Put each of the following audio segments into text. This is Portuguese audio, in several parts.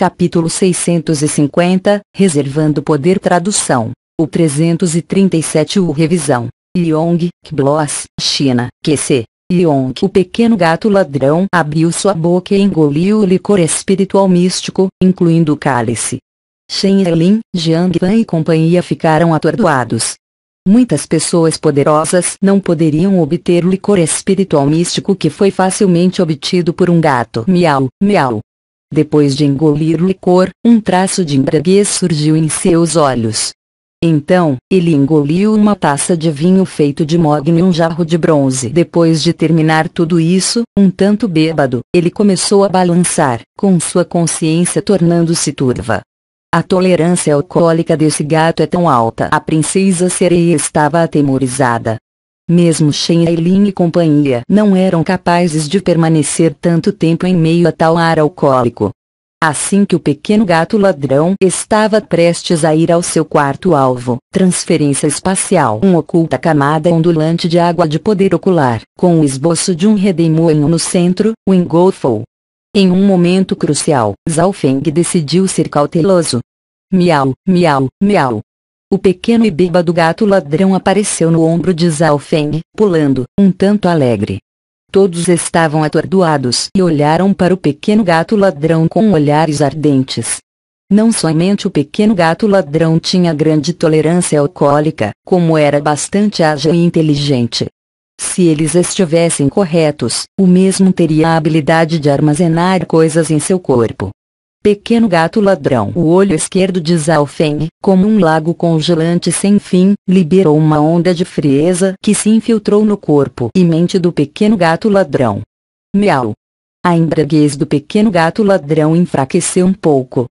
Capítulo 650, Reservando Poder Tradução. O 337 U Revisão. Yong, Bloss, China, QC. Yong, o pequeno gato ladrão, abriu sua boca e engoliu o licor espiritual místico, incluindo o cálice. Shen Elin, Jiang Fan e companhia ficaram atordoados. Muitas pessoas poderosas não poderiam obter o licor espiritual místico que foi facilmente obtido por um gato miau, miau. Depois de engolir o licor, um traço de embriaguez surgiu em seus olhos. Então, ele engoliu uma taça de vinho feito de mogno e um jarro de bronze. Depois de terminar tudo isso, um tanto bêbado, ele começou a balançar, com sua consciência tornando-se turva. A tolerância alcoólica desse gato é tão alta. A princesa sereia estava atemorizada, mesmo Shen Ailin e companhia não eram capazes de permanecer tanto tempo em meio a tal ar alcoólico. Assim que o pequeno gato ladrão estava prestes a ir ao seu quarto alvo, transferência espacial, uma oculta camada ondulante de água de poder ocular, com o esboço de um redemoinho no centro, o engolfou. Em um momento crucial, Zhao Feng decidiu ser cauteloso. Miau, miau, miau. O pequeno e bêbado gato ladrão apareceu no ombro de Zalfen, pulando, um tanto alegre. Todos estavam atordoados e olharam para o pequeno gato ladrão com olhares ardentes. Não somente o pequeno gato ladrão tinha grande tolerância alcoólica, como era bastante ágil e inteligente. Se eles estivessem corretos, o mesmo teria a habilidade de armazenar coisas em seu corpo. Pequeno gato ladrão. O olho esquerdo de Zalfeng, como um lago congelante sem fim, liberou uma onda de frieza que se infiltrou no corpo e mente do pequeno gato ladrão. Miau. A embriaguez do pequeno gato ladrão enfraqueceu um pouco.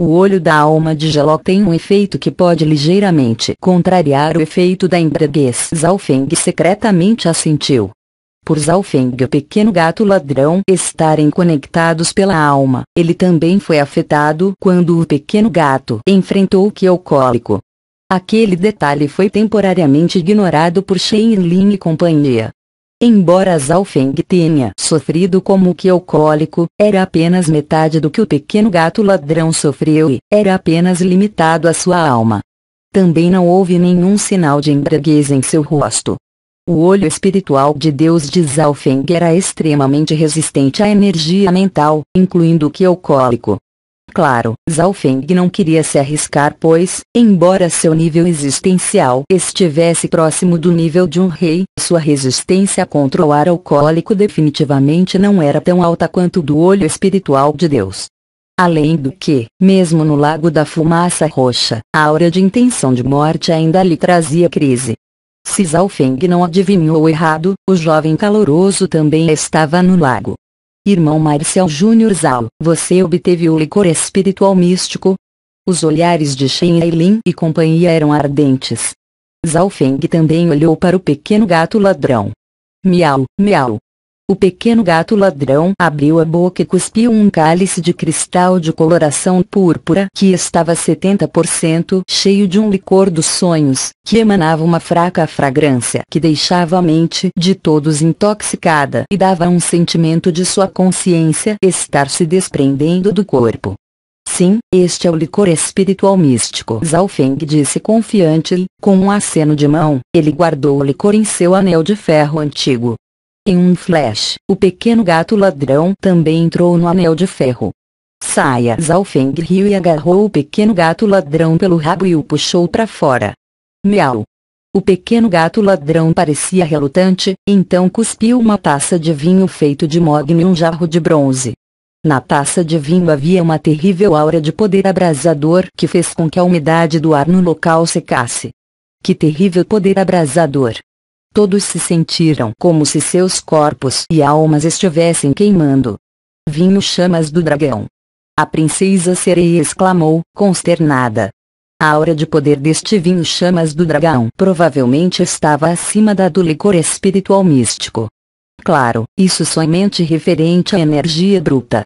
O olho da alma de Jaló tem um efeito que pode ligeiramente contrariar o efeito da embriaguez. Zalfeng secretamente assentiu. Por Zalfeng o pequeno gato ladrão estarem conectados pela alma, ele também foi afetado quando o pequeno gato enfrentou o que alcoólico. É Aquele detalhe foi temporariamente ignorado por Shen Lin e companhia. Embora Zalfeng tenha sofrido como o que alcoólico, é era apenas metade do que o pequeno gato ladrão sofreu e era apenas limitado à sua alma. Também não houve nenhum sinal de embriaguez em seu rosto. O olho espiritual de Deus de Zalfeng era extremamente resistente à energia mental, incluindo o que é o cólico. Claro, Zalfeng não queria se arriscar pois, embora seu nível existencial estivesse próximo do nível de um rei, sua resistência contra o ar alcoólico definitivamente não era tão alta quanto do olho espiritual de Deus. Além do que, mesmo no Lago da Fumaça Roxa, a aura de intenção de morte ainda lhe trazia crise. Se Zhao Feng não adivinhou errado, o jovem caloroso também estava no lago. Irmão Marcial Júnior Zhao, você obteve o licor espiritual místico? Os olhares de Shen Ailin e companhia eram ardentes. Zhao Feng também olhou para o pequeno gato ladrão. Miau, miau, o pequeno gato ladrão abriu a boca e cuspiu um cálice de cristal de coloração púrpura que estava 70% cheio de um licor dos sonhos, que emanava uma fraca fragrância que deixava a mente de todos intoxicada e dava um sentimento de sua consciência estar se desprendendo do corpo. Sim, este é o licor espiritual místico. Zalfeng disse confiante e, com um aceno de mão, ele guardou o licor em seu anel de ferro antigo. Em um flash, o pequeno gato ladrão também entrou no anel de ferro. Saia Zalfeng riu e agarrou o pequeno gato ladrão pelo rabo e o puxou para fora. Miau! O pequeno gato ladrão parecia relutante, então cuspiu uma taça de vinho feito de mogno e um jarro de bronze. Na taça de vinho havia uma terrível aura de poder abrasador que fez com que a umidade do ar no local secasse. Que terrível poder abrasador! Todos se sentiram como se seus corpos e almas estivessem queimando. Vinho chamas do dragão. A princesa sereia exclamou, consternada. A aura de poder deste vinho chamas do dragão provavelmente estava acima da do licor espiritual místico. Claro, isso somente referente à energia bruta.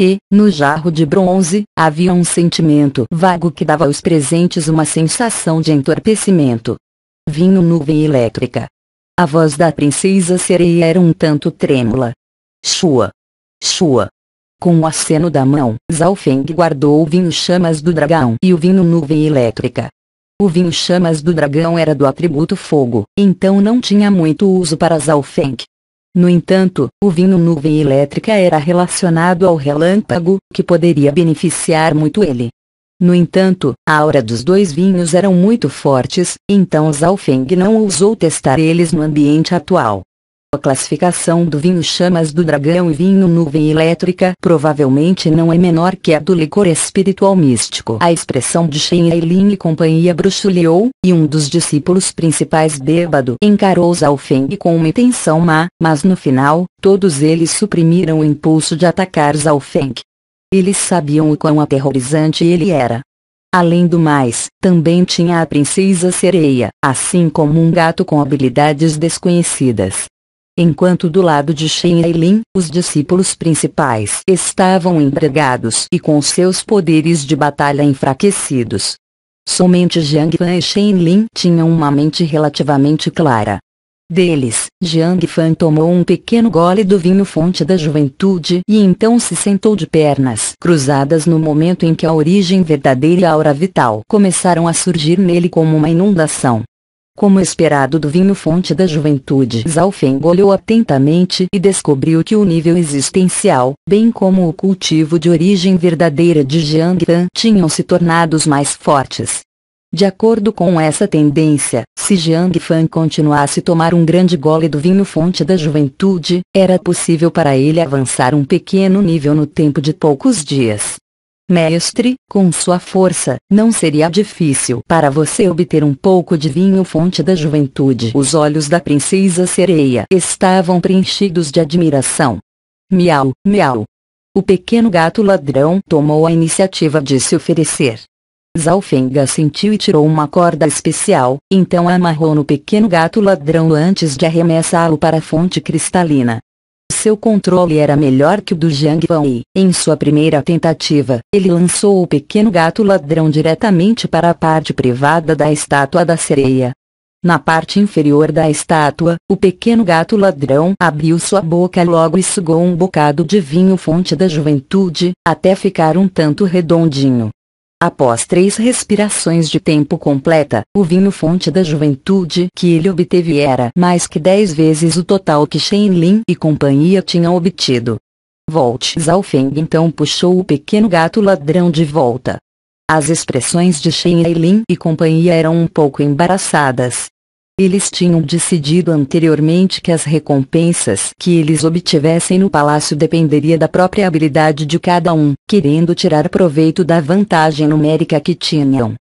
E, no jarro de bronze, havia um sentimento vago que dava aos presentes uma sensação de entorpecimento. Vinho nuvem elétrica. A voz da princesa sereia era um tanto trêmula. Chua! Chua! Com o aceno da mão, Zalfeng guardou o vinho chamas do dragão e o vinho nuvem elétrica. O vinho chamas do dragão era do atributo fogo, então não tinha muito uso para Zalfeng. No entanto, o vinho nuvem elétrica era relacionado ao relâmpago, que poderia beneficiar muito ele. No entanto, a aura dos dois vinhos eram muito fortes, então Zhao Feng não ousou testar eles no ambiente atual. A classificação do vinho Chamas do Dragão e vinho Nuvem Elétrica provavelmente não é menor que a do licor espiritual místico. A expressão de Shen Eiling e companhia bruxuleou, e um dos discípulos principais bêbado encarou Zhao Feng com uma intenção má, mas no final, todos eles suprimiram o impulso de atacar Zhao Feng. Eles sabiam o quão aterrorizante ele era. Além do mais, também tinha a princesa sereia, assim como um gato com habilidades desconhecidas. Enquanto do lado de Shen e Lin, os discípulos principais estavam empregados e com seus poderes de batalha enfraquecidos. Somente Jiang Fan e Shen Lin tinham uma mente relativamente clara deles. Jiang Fan tomou um pequeno gole do vinho fonte da juventude e então se sentou de pernas cruzadas no momento em que a origem verdadeira e a aura vital começaram a surgir nele como uma inundação. Como esperado do vinho fonte da juventude, Feng olhou atentamente e descobriu que o nível existencial, bem como o cultivo de origem verdadeira de Jiang Fan tinham se tornado os mais fortes. De acordo com essa tendência, se Jiang Fan continuasse tomar um grande gole do vinho fonte da juventude, era possível para ele avançar um pequeno nível no tempo de poucos dias. Mestre, com sua força, não seria difícil para você obter um pouco de vinho fonte da juventude. Os olhos da princesa sereia estavam preenchidos de admiração. Miau, miau. O pequeno gato ladrão tomou a iniciativa de se oferecer. Zalfenga sentiu e tirou uma corda especial, então amarrou no pequeno gato ladrão antes de arremessá-lo para a fonte cristalina. Seu controle era melhor que o do Jiang Fan e, em sua primeira tentativa, ele lançou o pequeno gato ladrão diretamente para a parte privada da estátua da sereia. Na parte inferior da estátua, o pequeno gato ladrão abriu sua boca logo e sugou um bocado de vinho fonte da juventude, até ficar um tanto redondinho. Após três respirações de tempo completa, o vinho fonte da juventude que ele obteve era mais que dez vezes o total que Shenlin e companhia tinham obtido. Volt Zalfeng então puxou o pequeno gato ladrão de volta. As expressões de Shen Lin e companhia eram um pouco embaraçadas, eles tinham decidido anteriormente que as recompensas que eles obtivessem no palácio dependeria da própria habilidade de cada um, querendo tirar proveito da vantagem numérica que tinham.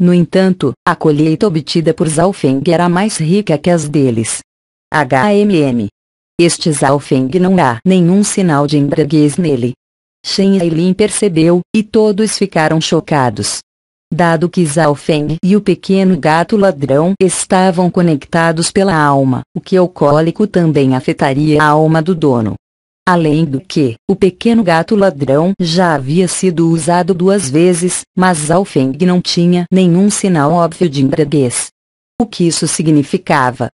No entanto, a colheita obtida por Zalfeng era mais rica que as deles. HMM. Este Zalfeng não há nenhum sinal de embriaguez nele. Shen Ailin percebeu, e todos ficaram chocados dado que Zalfeng e o pequeno gato ladrão estavam conectados pela alma, o que o cólico também afetaria a alma do dono. Além do que, o pequeno gato ladrão já havia sido usado duas vezes, mas Zalfeng não tinha nenhum sinal óbvio de embriaguez. O que isso significava?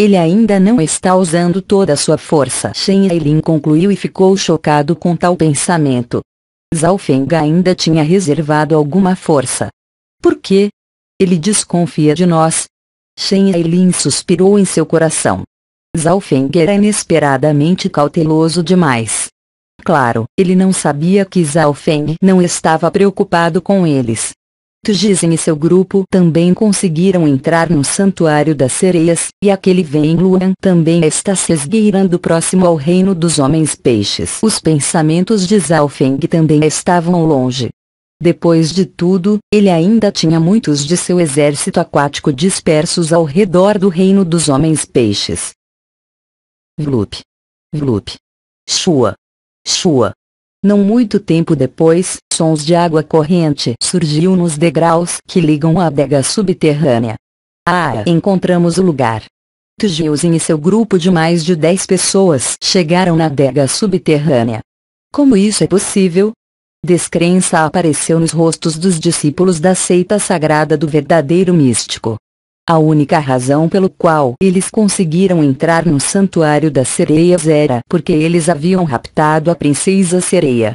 Ele ainda não está usando toda a sua força. Shen Ailin concluiu e ficou chocado com tal pensamento. Zalfeng ainda tinha reservado alguma força, porque ele desconfia de nós. Shen Ailin suspirou em seu coração. Zalfenger era inesperadamente cauteloso demais. Claro, ele não sabia que Zalfeng não estava preocupado com eles. Tujizen e seu grupo também conseguiram entrar no Santuário das Sereias, e aquele Luan também está se esgueirando próximo ao Reino dos Homens Peixes. Os pensamentos de Zalfeng também estavam longe. Depois de tudo, ele ainda tinha muitos de seu exército aquático dispersos ao redor do reino dos homens-peixes. Vlup. Vlup. Chua. Chua. Não muito tempo depois, sons de água corrente surgiu nos degraus que ligam a adega subterrânea. Ah, encontramos o lugar. Tujilzin e seu grupo de mais de 10 pessoas chegaram na adega subterrânea. Como isso é possível? descrença apareceu nos rostos dos discípulos da seita sagrada do verdadeiro místico. A única razão pelo qual eles conseguiram entrar no santuário das sereias era porque eles haviam raptado a princesa sereia.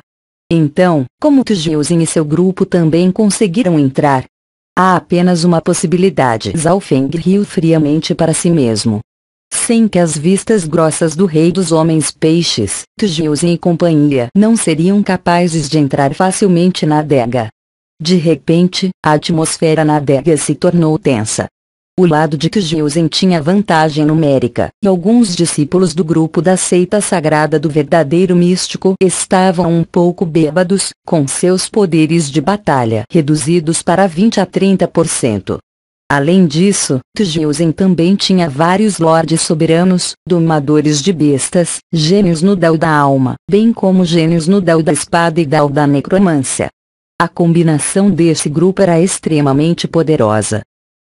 Então, como Tujeusin e seu grupo também conseguiram entrar? Há apenas uma possibilidade Zalfeng riu friamente para si mesmo sem que as vistas grossas do rei dos homens peixes, Tegeus e companhia não seriam capazes de entrar facilmente na adega. De repente, a atmosfera na adega se tornou tensa. O lado de Kyusen tinha vantagem numérica, e alguns discípulos do grupo da seita sagrada do verdadeiro místico estavam um pouco bêbados, com seus poderes de batalha reduzidos para 20 a 30%. Além disso, Tjusen também tinha vários lordes soberanos, domadores de bestas, gênios no dal da alma, bem como gênios no dal da espada e dal da necromância. A combinação desse grupo era extremamente poderosa,